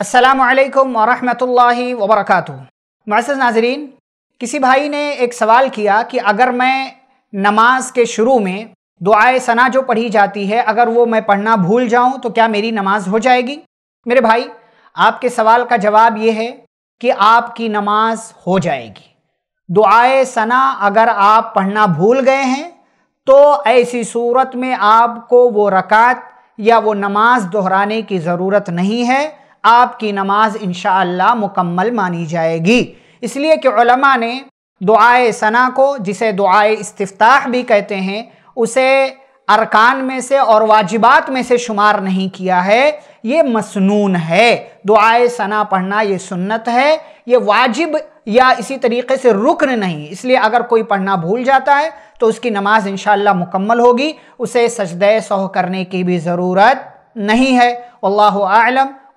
असलकम वरहमल वबरक मैसेज नाजरीन किसी भाई ने एक सवाल किया कि अगर मैं नमाज के शुरू में दुआए सना जो पढ़ी जाती है अगर वो मैं पढ़ना भूल जाऊं तो क्या मेरी नमाज हो जाएगी मेरे भाई आपके सवाल का जवाब ये है कि आपकी नमाज हो जाएगी दुआए सना अगर आप पढ़ना भूल गए हैं तो ऐसी सूरत में आपको वो रकात या वो नमाज दोहराने की ज़रूरत नहीं है आपकी नमाज इनशाला मुकम्मल मानी जाएगी इसलिए कि उलमा ने दुआए सना को जिसे दुआए इस्तः भी कहते हैं उसे अरकान में से और वाजिबात में से शुमार नहीं किया है ये मसनून है दुआए सना पढ़ना ये सुन्नत है ये वाजिब या इसी तरीके से रुकन नहीं इसलिए अगर कोई पढ़ना भूल जाता है तो उसकी नमाज इन मुकम्मल होगी उसे सजद सह करने की भी ज़रूरत नहीं है अल्लाह आलम